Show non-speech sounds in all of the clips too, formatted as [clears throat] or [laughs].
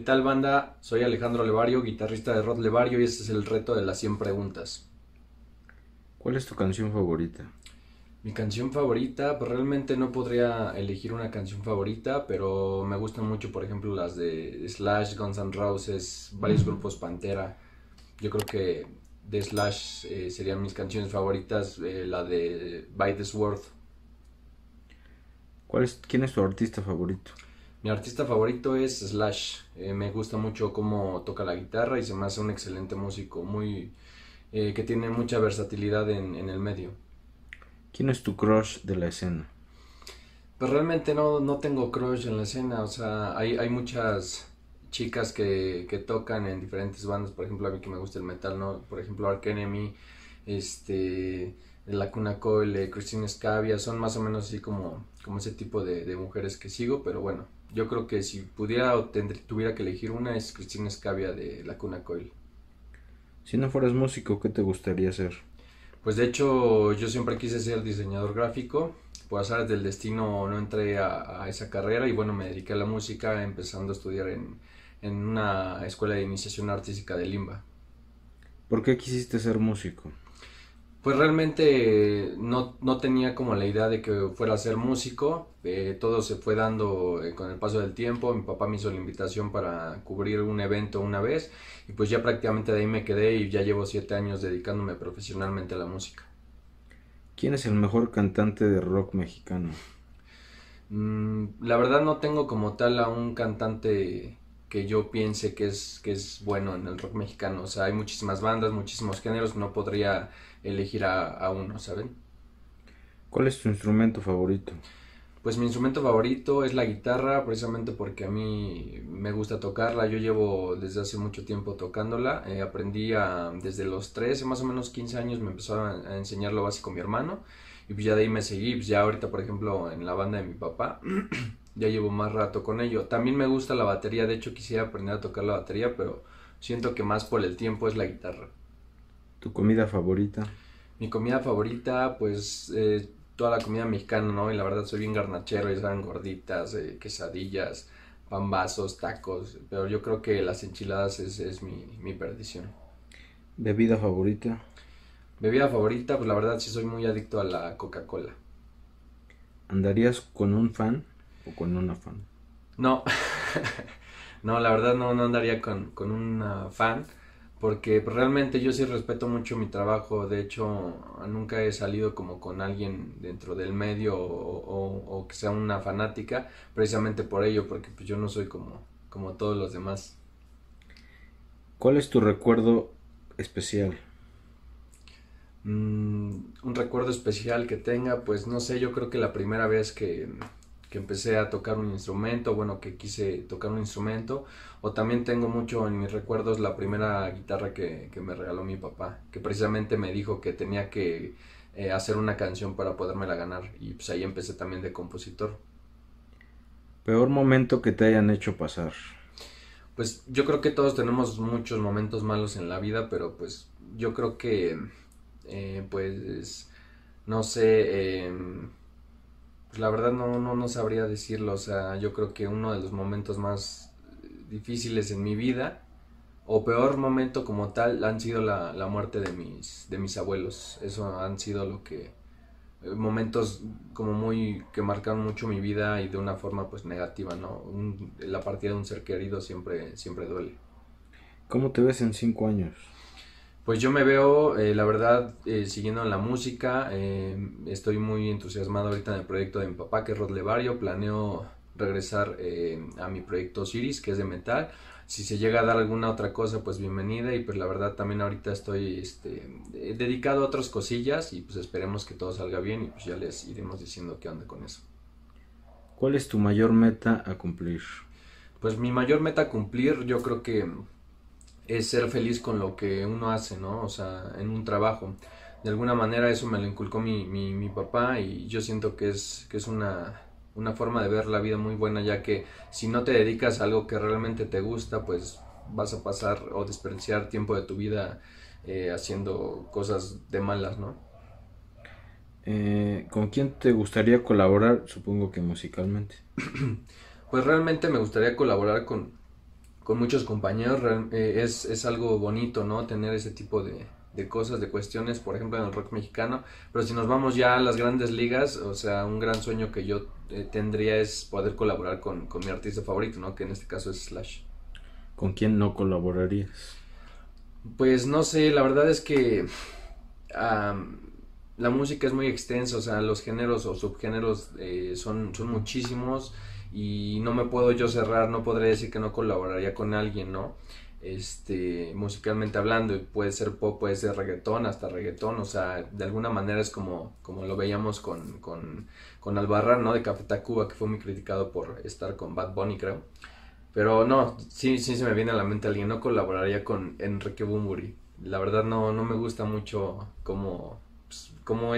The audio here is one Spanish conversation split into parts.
¿Qué tal banda? Soy Alejandro Levario, guitarrista de Rod Levario y este es el reto de las 100 preguntas. ¿Cuál es tu canción favorita? Mi canción favorita, pues realmente no podría elegir una canción favorita, pero me gustan mucho, por ejemplo, las de Slash, Guns N' Roses, varios grupos Pantera. Yo creo que de Slash eh, serían mis canciones favoritas, eh, la de By the Sword. ¿Cuál es, ¿Quién es tu artista favorito? Mi artista favorito es Slash. Eh, me gusta mucho cómo toca la guitarra y se me hace un excelente músico, muy eh, que tiene mucha versatilidad en, el medio. ¿Quién es tu crush de la escena? Pues realmente no, no tengo crush en la escena, o sea, hay, muchas chicas que, tocan en diferentes bandas, por ejemplo, a mí que me gusta el metal, ¿no? Por ejemplo, Ark Enemy, este, La Cuna Coil, Christine Scavia, son más o menos así como, como ese tipo de mujeres que sigo, pero bueno, yo creo que si pudiera o tuviera que elegir una es Cristina Escavia de La Cuna Coil. Si no fueras músico, ¿qué te gustaría ser? Pues de hecho yo siempre quise ser diseñador gráfico, por azares del destino no entré a, esa carrera y bueno, me dediqué a la música empezando a estudiar en, en una escuela de iniciación artística de Limba. ¿Por qué quisiste ser músico? pues realmente no, no, tenía como la idea de que fuera a ser músico. Eh, todo se fue dando eh, con el paso del tiempo. Mi papá me hizo la invitación para cubrir un evento una vez y pues ya prácticamente de ahí me quedé y ya llevo siete años dedicándome profesionalmente a la música. ¿Quién es el mejor cantante de rock mexicano? Mm, la verdad no tengo como tal a un cantante que yo piense que es, es bueno en el rock mexicano. O sea, hay muchísimas bandas, muchísimos géneros, no podría elegir a, uno, ¿saben? ¿Cuál es tu instrumento favorito? Pues mi instrumento favorito es la guitarra, precisamente porque a mí me gusta tocarla. Yo llevo desde hace mucho tiempo tocándola. Eh, aprendí desde los 13, más o menos 15 años, me empezó a, a enseñar lo básico mi hermano. Y pues ya de ahí me seguí. Pues ya ahorita, por ejemplo, en la banda de mi papá. [clears throat] ya llevo más rato con ello. También me gusta la batería, de hecho quisiera aprender a tocar la batería, pero siento que más por el tiempo es la guitarra. ¿Tu comida favorita? Mi comida favorita, pues eh, toda la comida mexicana, ¿no? Y la verdad soy bien garnachero, y gorditas, eh, quesadillas, pambazos, tacos, pero yo creo que las enchiladas es, mi, mi perdición. ¿Bebida favorita? Bebida favorita, pues la verdad sí soy muy adicto a la Coca-Cola. ¿Andarías con un fan? ¿O con una fan? No, [laughs] no, la verdad no, no andaría con, con una fan, porque realmente yo sí respeto mucho mi trabajo, de hecho nunca he salido como con alguien dentro del medio o, que sea una fanática, precisamente por ello, porque pues yo no soy como, como todos los demás. ¿Cuál es tu recuerdo especial? Mm, un recuerdo especial que tenga, pues no sé, yo creo que la primera vez que, que empecé a tocar un instrumento, bueno, que quise tocar un instrumento, o también tengo mucho en mis recuerdos la primera guitarra que, me regaló mi papá, que precisamente me dijo que tenía que eh, hacer una canción para podérmela ganar, y pues ahí empecé también de compositor. Peor momento que te hayan hecho pasar. Pues yo creo que todos tenemos muchos momentos malos en la vida, pero pues yo creo que, eh, pues, no sé, em, pues la verdad no, no, no sabría decirlo, o sea, yo creo que uno de los momentos más difíciles en mi vida, o peor momento como tal, han sido la, muerte de mis, de mis abuelos. Eso han sido lo que, eh, momentos como muy que marcaron mucho mi vida y de una forma pues negativa, ¿no? la partida de un ser querido siempre, siempre duele. ¿Cómo te ves en cinco años? Pues yo me veo, eh, la verdad, eh, siguiendo la música. Eh, estoy muy entusiasmado ahorita en el proyecto de mi papá, que es Rod Levario. Planeo regresar a mi proyecto Siris, que es de metal. Si se llega a dar alguna otra cosa, pues bienvenida. Y pues la verdad, también ahorita estoy este, dedicado a otras cosillas. Y pues esperemos que todo salga bien. Y pues ya les iremos diciendo qué onda con eso. ¿Cuál es tu mayor meta a cumplir? Pues mi mayor meta a cumplir, yo creo que es ser feliz con lo que uno hace, ¿no? O sea, en un trabajo. De alguna manera eso me lo inculcó mi, papá y yo siento que es, que es una, forma de ver la vida muy buena, ya que si no te dedicas a algo que realmente te gusta, pues vas a pasar o desperdiciar tiempo de tu vida eh, haciendo cosas de malas, ¿no? Eh, ¿Con quién te gustaría colaborar? Supongo que musicalmente. [clears throat] pues realmente me gustaría colaborar con, con muchos compañeros eh, es, algo bonito, ¿no? Tener ese tipo de, cosas, de cuestiones, por ejemplo, en el rock mexicano. Pero si nos vamos ya a las grandes ligas, o sea, un gran sueño que yo eh, tendría es poder colaborar con, mi artista favorito, ¿no? Que en este caso es Slash. ¿Con quién no colaborarías? Pues no sé, la verdad es que la música es muy extensa, o sea, los géneros o subgéneros eh, son, son muchísimos y no me puedo yo cerrar, no podré decir que no colaboraría con alguien, ¿no? Este, musicalmente hablando, puede ser pop, puede ser reggaetón, hasta reggaetón, o sea, de alguna manera es como, como lo veíamos con, con, Albarrán, ¿no? De Café Cuba que fue muy criticado por estar con Bad Bunny, creo. Pero no, sí, sí se me viene a la mente alguien, no colaboraría con Enrique Bumburi. La verdad no, no me gusta mucho como, pues,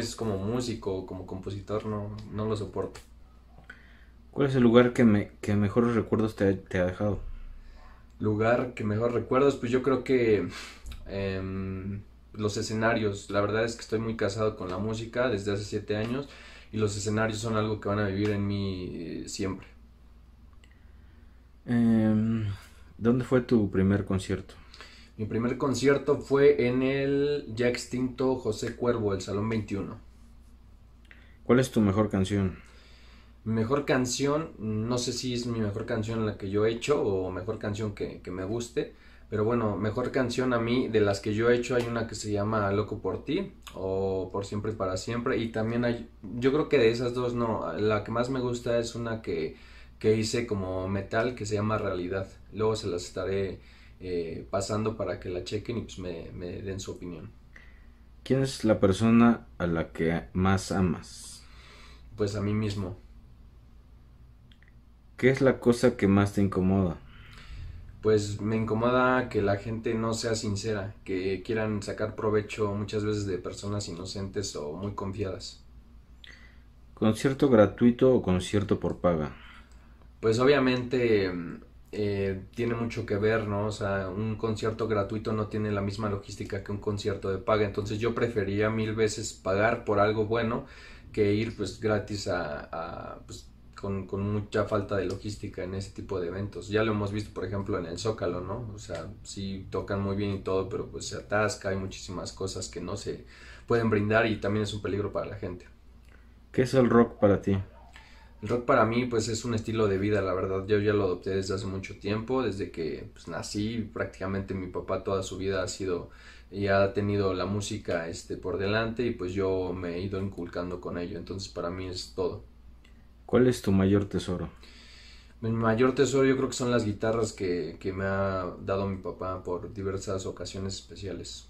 es como músico, como compositor, no, no lo soporto. ¿Cuál es el lugar que, me, mejores recuerdos te, ha dejado? Lugar que mejor recuerdos, pues yo creo que em, los escenarios. La verdad es que estoy muy casado con la música desde hace siete años y los escenarios son algo que van a vivir en mí eh, siempre. Em, ¿Dónde fue tu primer concierto? Mi primer concierto fue en el ya extinto José Cuervo, el Salón 21. ¿Cuál es tu mejor canción? Mejor canción, no sé si es mi mejor canción la que yo he hecho o mejor canción que, me guste, pero bueno, mejor canción a mí de las que yo he hecho hay una que se llama Loco por ti o Por siempre y para siempre y también hay, yo creo que de esas dos no, la que más me gusta es una que, que hice como metal que se llama Realidad, luego se las estaré eh, pasando para que la chequen y pues me den su opinión. ¿Quién es la persona a la que más amas? Pues a mí mismo. ¿Qué es la cosa que más te incomoda? Pues me incomoda que la gente no sea sincera, que quieran sacar provecho muchas veces de personas inocentes o muy confiadas. ¿Concierto gratuito o concierto por paga? Pues obviamente mm, eh, tiene mucho que ver, ¿no? O sea, un concierto gratuito no tiene la misma logística que un concierto de paga. Entonces yo prefería mil veces pagar por algo bueno que ir pues gratis a, pues, con, mucha falta de logística en ese tipo de eventos. Ya lo hemos visto, por ejemplo, en el Zócalo, ¿no? O sea, sí tocan muy bien y todo, pero pues se atasca, hay muchísimas cosas que no se pueden brindar y también es un peligro para la gente. ¿Qué es el rock para ti? El rock para mí pues es un estilo de vida, la verdad. Yo ya lo adopté desde hace mucho tiempo, desde que pues, nací. Prácticamente mi papá toda su vida ha sido y ha tenido la música este, por delante y pues yo me he ido inculcando con ello. Entonces para mí es todo. ¿Cuál es tu mayor tesoro? Mi mayor tesoro yo creo que son las guitarras que, me ha dado mi papá por diversas ocasiones especiales.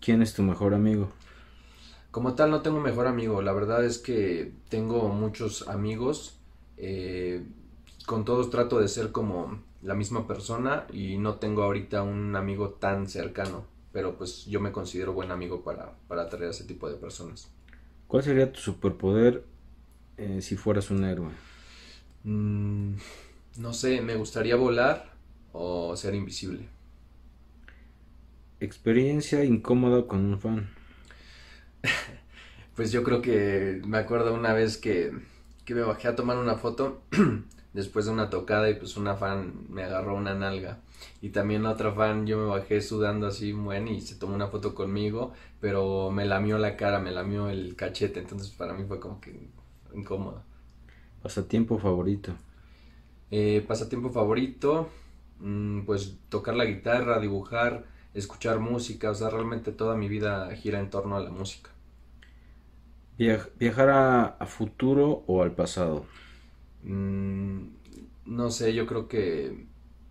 ¿Quién es tu mejor amigo? Como tal no tengo mejor amigo, la verdad es que tengo muchos amigos, eh, con todos trato de ser como la misma persona y no tengo ahorita un amigo tan cercano, pero pues yo me considero buen amigo para, para atraer a ese tipo de personas. ¿Cuál sería tu superpoder eh, si fueras un héroe? Mm, no sé, me gustaría volar o ser invisible. Experiencia incómoda con un fan. [laughs] pues yo creo que me acuerdo una vez que, que me bajé a tomar una foto [clears throat] después de una tocada y pues una fan me agarró una nalga. Y también otra fan, yo me bajé sudando así, bueno, y se tomó una foto conmigo, pero me lamió la cara, me lamió el cachete, entonces para mí fue como que incómodo. Pasatiempo favorito. Eh, pasatiempo favorito, mm, pues tocar la guitarra, dibujar, escuchar música, o sea, realmente toda mi vida gira en torno a la música. ¿Viajar a, futuro o al pasado? Mm, no sé, yo creo que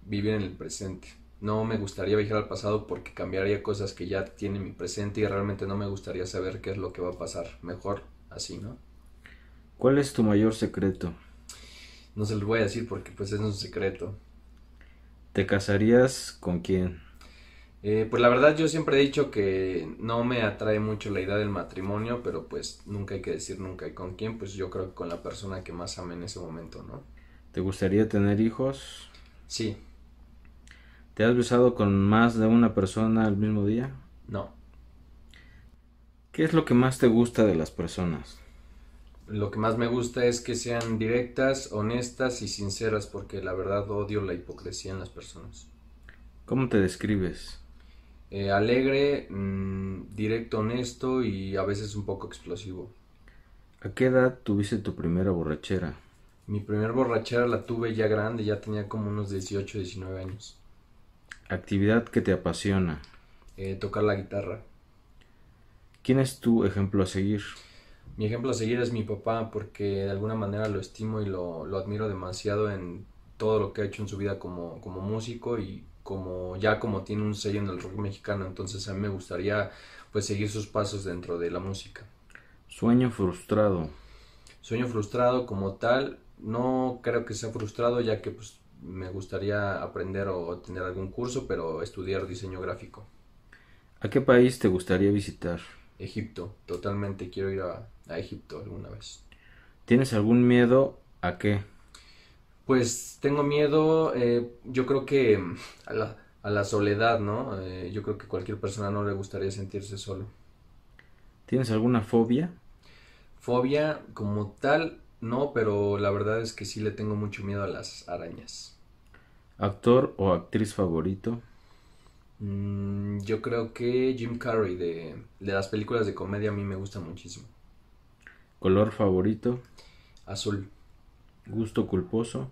vivir en el presente. No me gustaría viajar al pasado porque cambiaría cosas que ya tiene mi presente y realmente no me gustaría saber qué es lo que va a pasar. Mejor así, ¿no? ¿Cuál es tu mayor secreto? No se lo voy a decir porque pues es un secreto. ¿Te casarías con quién? Eh, pues la verdad yo siempre he dicho que no me atrae mucho la idea del matrimonio, pero pues nunca hay que decir nunca y con quién, pues yo creo que con la persona que más ame en ese momento, ¿no? ¿Te gustaría tener hijos? Sí. ¿Te has besado con más de una persona al mismo día? No. ¿Qué es lo que más te gusta de las personas? Lo que más me gusta es que sean directas, honestas y sinceras, porque la verdad odio la hipocresía en las personas. ¿Cómo te describes? Eh, alegre, mm, directo, honesto y a veces un poco explosivo. ¿A qué edad tuviste tu primera borrachera? Mi primera borrachera la tuve ya grande, ya tenía como unos 18, 19 años. Actividad que te apasiona. Eh, tocar la guitarra. ¿Quién es tu ejemplo a seguir? mi ejemplo a seguir es mi papá porque de alguna manera lo estimo y lo, admiro demasiado en todo lo que ha hecho en su vida como, músico y como ya como tiene un sello en el rock mexicano, entonces a mí me gustaría pues seguir sus pasos dentro de la música. Sueño frustrado. Sueño frustrado como tal, no creo que sea frustrado ya que pues me gustaría aprender o tener algún curso, pero estudiar diseño gráfico. ¿A qué país te gustaría visitar? Egipto, totalmente quiero ir a, Egipto alguna vez. ¿Tienes algún miedo a qué? Pues tengo miedo, eh, yo creo que mm, a la, soledad, ¿no? Eh, yo creo que cualquier persona no le gustaría sentirse solo. ¿Tienes alguna fobia? Fobia como tal, no, pero la verdad es que sí le tengo mucho miedo a las arañas. ¿Actor o actriz favorito? Mm, yo creo que Jim Carrey de, las películas de comedia a mí me gusta muchísimo. ¿Color favorito? Azul. ¿Gusto culposo?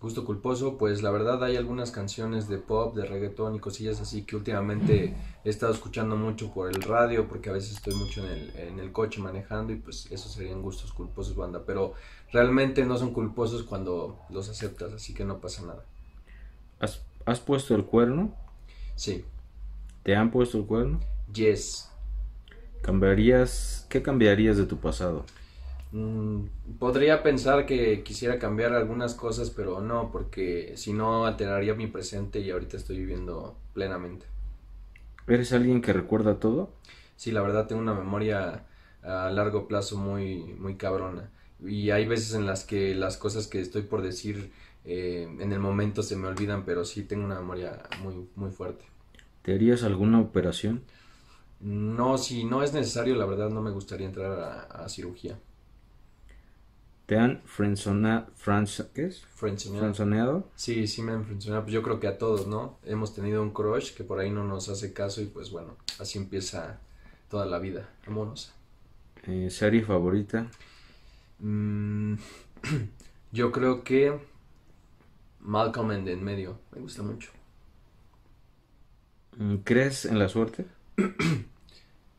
Gusto culposo, pues la verdad hay algunas canciones de pop, de reggaetón y cosillas así que últimamente he estado escuchando mucho por el radio porque a veces estoy mucho en el, en el coche manejando y pues esos serían gustos culposos, banda. Pero realmente no son culposos cuando los aceptas, así que no pasa nada. has puesto el cuerno? Sí. ¿Te han puesto el cuerno? Yes. ¿Cambiarías, ¿Qué cambiarías de tu pasado? Mm, podría pensar que quisiera cambiar algunas cosas, pero no, porque si no alteraría mi presente y ahorita estoy viviendo plenamente. ¿Eres alguien que recuerda todo? Sí, la verdad tengo una memoria a largo plazo muy, muy cabrona. Y hay veces en las que las cosas que estoy por decir eh, en el momento se me olvidan, pero sí tengo una memoria muy, muy fuerte. ¿Te harías alguna operación? No, si no es necesario, la verdad no me gustaría entrar a, cirugía. ¿Te han frenzonado? ¿Qué Sí, sí me han frenzoneado. Pues yo creo que a todos, ¿no? Hemos tenido un crush que por ahí no nos hace caso y pues bueno, así empieza toda la vida amorosa. Eh, ¿Serie favorita? Mm, [clears throat] yo creo que Malcolm en, el medio. Me gusta mucho. Mm, ¿Crees en la suerte? [clears throat]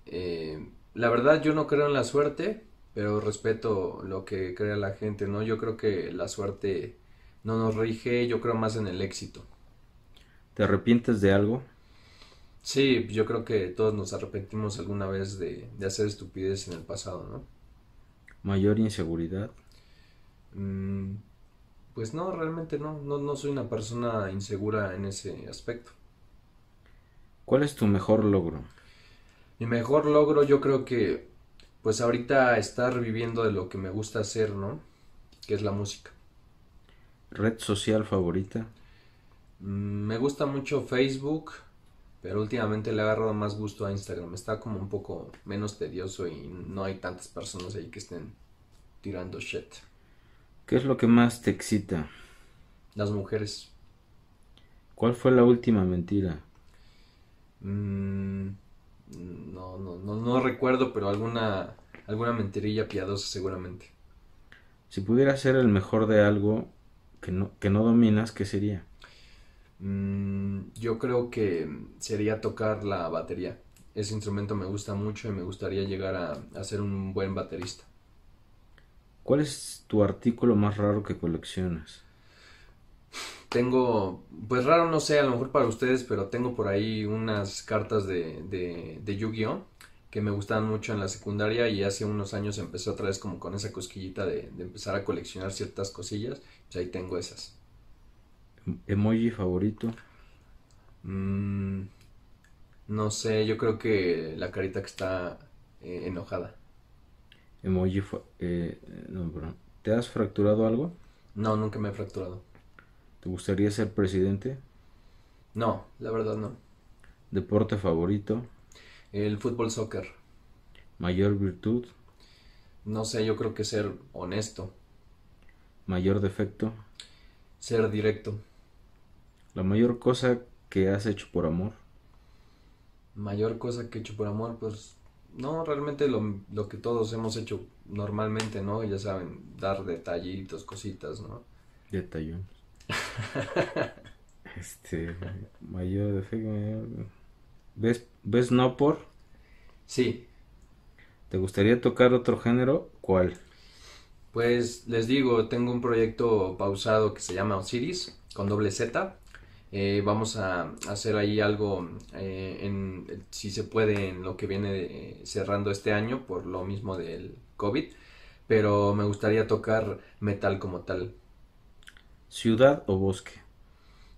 Eh, la verdad yo no creo en la suerte, pero respeto lo que crea la gente, ¿no? Yo creo que la suerte no nos rige, yo creo más en el éxito. ¿Te arrepientes de algo? Sí, yo creo que todos nos arrepentimos alguna vez de, hacer estupidez en el pasado, ¿no? ¿Mayor inseguridad? Mm, pues no, realmente no, no, soy una persona insegura en ese aspecto. ¿Cuál es tu mejor logro? Mi mejor logro yo creo que pues ahorita estar viviendo de lo que me gusta hacer, ¿no? Que es la música. ¿Red social favorita? Mm, me gusta mucho Facebook, pero últimamente le he agarrado más gusto a Instagram. Está como un poco menos tedioso y no hay tantas personas ahí que estén tirando shit. ¿Qué es lo que más te excita? Las mujeres. ¿Cuál fue la última mentira? Mm, no, no, no, recuerdo, pero alguna, alguna mentirilla piadosa seguramente. Si pudiera ser el mejor de algo que no, que no dominas, ¿qué sería? Mm, yo creo que sería tocar la batería. Ese instrumento me gusta mucho y me gustaría llegar a ser un buen baterista. ¿Cuál es tu artículo más raro que coleccionas? Tengo, pues raro no sé, a lo mejor para ustedes, pero tengo por ahí unas cartas de, de, Yu-Gi-Oh! que me gustaban mucho en la secundaria y hace unos años empecé otra vez como con esa cosquillita de, empezar a coleccionar ciertas cosillas, pues ahí tengo esas. ¿Emoji favorito? Mm, no sé, yo creo que la carita que está eh, enojada emoji Eh, ¿Te has fracturado algo? No, nunca me he fracturado. ¿Te gustaría ser presidente? No, la verdad no. ¿Deporte favorito? El fútbol soccer. ¿Mayor virtud? No sé, yo creo que ser honesto. ¿Mayor defecto? Ser directo. ¿La mayor cosa que has hecho por amor? Mayor cosa que he hecho por amor, pues no, realmente lo, que todos hemos hecho normalmente, ¿no? Ya saben, dar detallitos, cositas, ¿no? Detallón. [laughs] este, mayor de ¿Ves, ¿Ves no por? Sí. ¿Te gustaría tocar otro género? ¿Cuál? Pues les digo, tengo un proyecto pausado que se llama Osiris, con doble Z. Eh, vamos a hacer ahí algo, eh, en, si se puede, en lo que viene eh, cerrando este año por lo mismo del COVID, pero me gustaría tocar metal como tal. ¿Ciudad o bosque?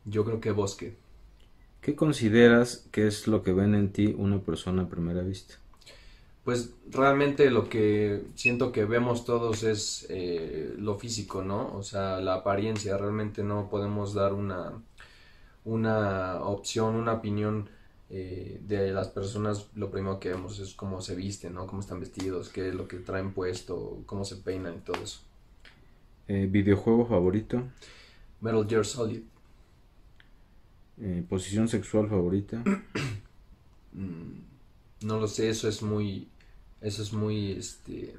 Yo creo que bosque. ¿Qué consideras que es lo que ven en ti una persona a primera vista? Pues realmente lo que siento que vemos todos es lo físico, ¿no? O sea, la apariencia, realmente no podemos dar una una opción, una opinión eh, de las personas, lo primero que vemos es cómo se visten, ¿no? Cómo están vestidos, qué es lo que traen puesto, cómo se peinan y todo eso. Eh, ¿Videojuego favorito? Metal Gear Solid. Eh, ¿Posición sexual favorita? [clears throat] Mm, no lo sé, eso es muy... Eso es muy, este...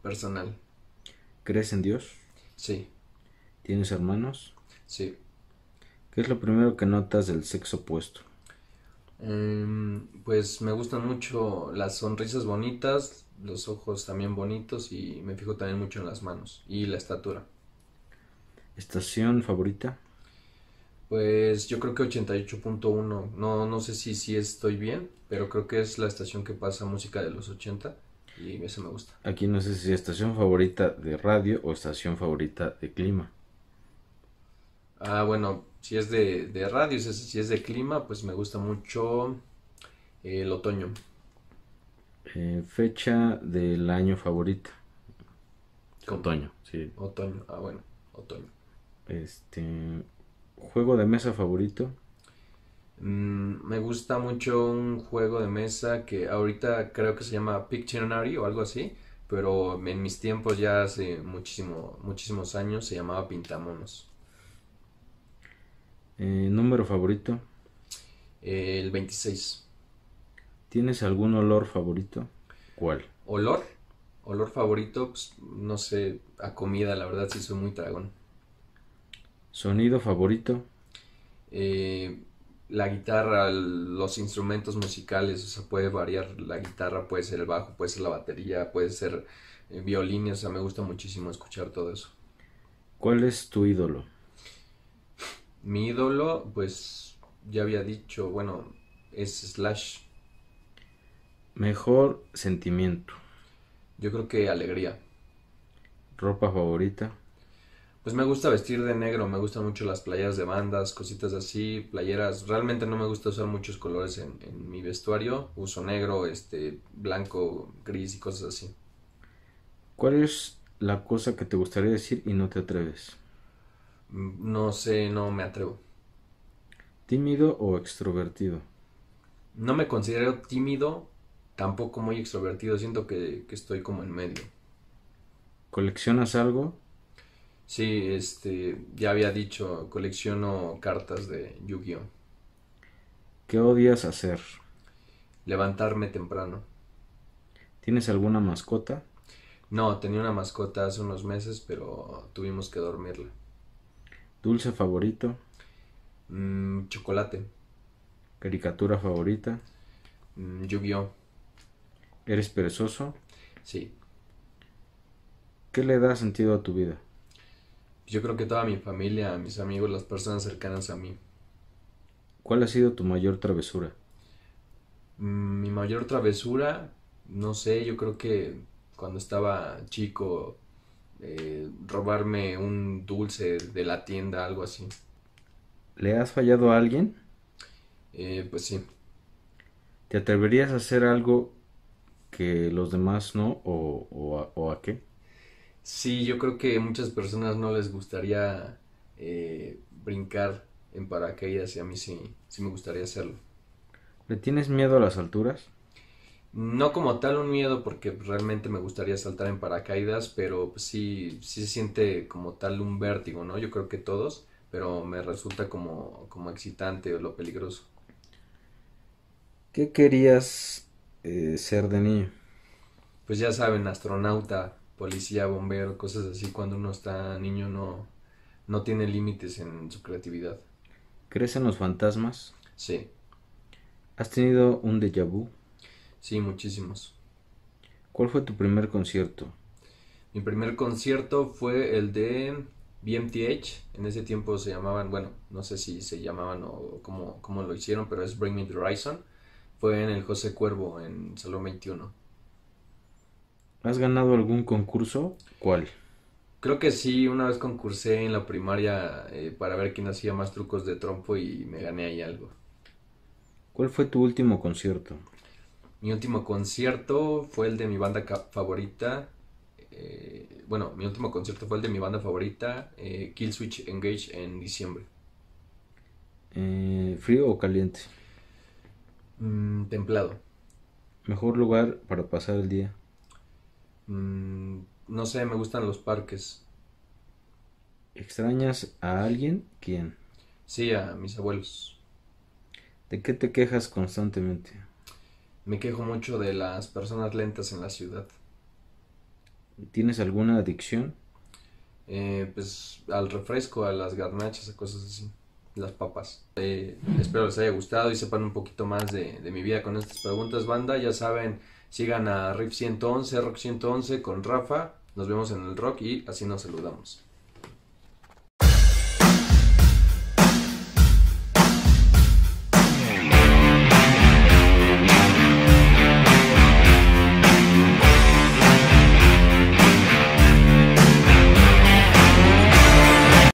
Personal. ¿Crees en Dios? Sí. ¿Tienes hermanos? Sí. ¿Qué es lo primero que notas del sexo opuesto? Em, pues me gustan mucho las sonrisas bonitas, los ojos también bonitos y me fijo también mucho en las manos y la estatura. ¿Estación favorita? Pues yo creo que 88.1. No, no sé si, si estoy bien, pero creo que es la estación que pasa música de los 80 y eso me gusta. Aquí no sé si estación favorita de radio o estación favorita de clima. Ah, bueno, si es de, radio, si es, de clima, pues me gusta mucho eh, el otoño. Eh, fecha del año favorita. Otoño, sí. Otoño, ah bueno, otoño. Este, juego de mesa favorito. Mm, me gusta mucho un juego de mesa que ahorita creo que se llama Pictionary o algo así, pero en mis tiempos ya hace muchísimo, muchísimos años se llamaba Pintamonos. Eh, ¿Número favorito? el 26. ¿Tienes algún olor favorito? ¿Cuál? ¿Olor? Olor favorito, pues, no sé, a comida, la verdad sí soy muy dragón. ¿Sonido favorito? Eh, la guitarra, los instrumentos musicales, o sea, puede variar la guitarra, puede ser el bajo, puede ser la batería, puede ser eh, violín, o sea, me gusta muchísimo escuchar todo eso. ¿Cuál es tu ídolo? Mi ídolo, pues ya había dicho, bueno, es Slash. Mejor sentimiento. Yo creo que alegría. Ropa favorita. Pues me gusta vestir de negro, me gustan mucho las playas de bandas, cositas así, playeras. Realmente no me gusta usar muchos colores en, en mi vestuario. Uso negro, este, blanco, gris y cosas así. ¿Cuál es la cosa que te gustaría decir y no te atreves? Mm, no sé, no me atrevo. ¿Tímido o extrovertido? No me considero tímido, tampoco muy extrovertido. Siento que, estoy como en medio. ¿Coleccionas algo? Sí, este, ya había dicho, colecciono cartas de Yu-Gi-Oh. ¿Qué odias hacer? Levantarme temprano. ¿Tienes alguna mascota? No, tenía una mascota hace unos meses, pero tuvimos que dormirla. Dulce favorito. Mm, chocolate. Caricatura favorita. Lluvió. Mm, eres perezoso? Sí. ¿Qué le da sentido a tu vida? Yo creo que toda mi familia, mis amigos, las personas cercanas a mí. ¿Cuál ha sido tu mayor travesura? Mm, mi mayor travesura, no sé, yo creo que cuando estaba chico eh, robarme un dulce de la tienda, algo así. ¿Le has fallado a alguien? Eh, pues sí. ¿Te atreverías a hacer algo que los demás no o, o, a, qué? Sí, yo creo que muchas personas no les gustaría eh, brincar en paracaídas y a mí sí, sí me gustaría hacerlo. ¿Le tienes miedo a las alturas? No como tal un miedo, porque realmente me gustaría saltar en paracaídas, pero pues sí, sí se siente como tal un vértigo, ¿no? Yo creo que todos, pero me resulta como, como excitante o lo peligroso. ¿Qué querías eh, ser de niño? Pues ya saben, astronauta, policía, bombero, cosas así. Cuando uno está niño no, no tiene límites en su creatividad. ¿Crees en los fantasmas? Sí. ¿Has tenido un déjà vu? Sí, muchísimos. ¿Cuál fue tu primer concierto? Mi primer concierto fue el de BMTH. En ese tiempo se llamaban, bueno, no sé si se llamaban o cómo, lo hicieron, pero es Bring Me the Horizon. Fue en el José Cuervo, en Salón 21. ¿Has ganado algún concurso? ¿Cuál? Creo que sí, una vez concursé en la primaria eh, para ver quién hacía más trucos de trompo y me gané ahí algo. ¿Cuál fue tu último concierto? Mi último concierto fue el de mi banda favorita. Eh, bueno, mi último concierto fue el de mi banda favorita, eh, Killswitch Engage, en diciembre. Eh, ¿Frío o caliente? Mm, templado. ¿Mejor lugar para pasar el día? Mm, no sé, me gustan los parques. ¿Extrañas a alguien? ¿Quién? Sí, a mis abuelos. ¿De qué te quejas constantemente? Me quejo mucho de las personas lentas en la ciudad. ¿Tienes alguna adicción? Eh, pues al refresco, a las garnachas, a cosas así, las papas. Eh, espero les haya gustado y sepan un poquito más de, de, mi vida con estas preguntas, banda. Ya saben, sigan a Riff 111, Rock 111 con Rafa. Nos vemos en el rock y así nos saludamos.